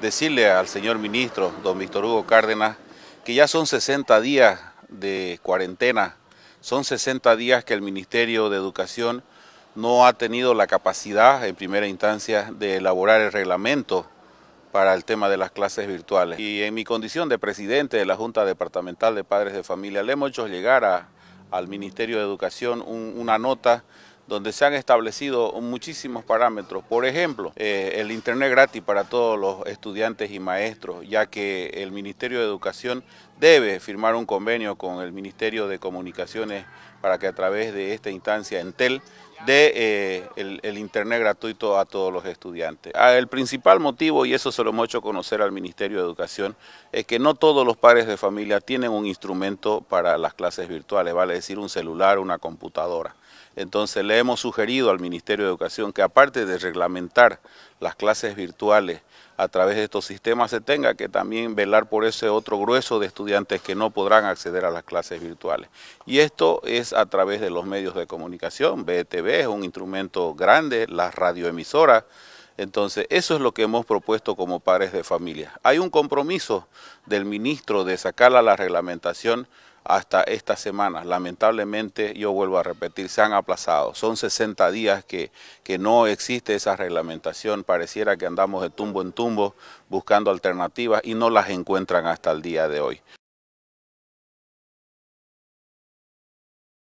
Decirle al señor ministro, don Víctor Hugo Cárdenas, que ya son 60 días de cuarentena, son 60 días que el Ministerio de Educación no ha tenido la capacidad en primera instancia de elaborar el reglamento para el tema de las clases virtuales. Y en mi condición de presidente de la Junta Departamental de Padres de Familia, le hemos hecho llegar al Ministerio de Educación una nota donde se han establecido muchísimos parámetros. Por ejemplo, eh, el Internet gratis para todos los estudiantes y maestros, ya que el Ministerio de Educación debe firmar un convenio con el Ministerio de Comunicaciones para que a través de esta instancia, ENTEL, de eh, el, el, internet gratuito a todos los estudiantes. Ah, el principal motivo, y eso se lo hemos hecho conocer al Ministerio de Educación, es que no todos los padres de familia tienen un instrumento para las clases virtuales, vale decir un celular, una computadora. Entonces le hemos sugerido al Ministerio de Educación que aparte de reglamentar las clases virtuales a través de estos sistemas se tenga que también velar por ese otro grueso de estudiantes que no podrán acceder a las clases virtuales. Y esto es a través de los medios de comunicación, BTV es un instrumento grande, las radioemisoras, entonces, eso es lo que hemos propuesto como pares de familia. Hay un compromiso del ministro de sacarla la reglamentación hasta esta semana. Lamentablemente, yo vuelvo a repetir, se han aplazado. Son 60 días que, que no existe esa reglamentación. Pareciera que andamos de tumbo en tumbo buscando alternativas y no las encuentran hasta el día de hoy.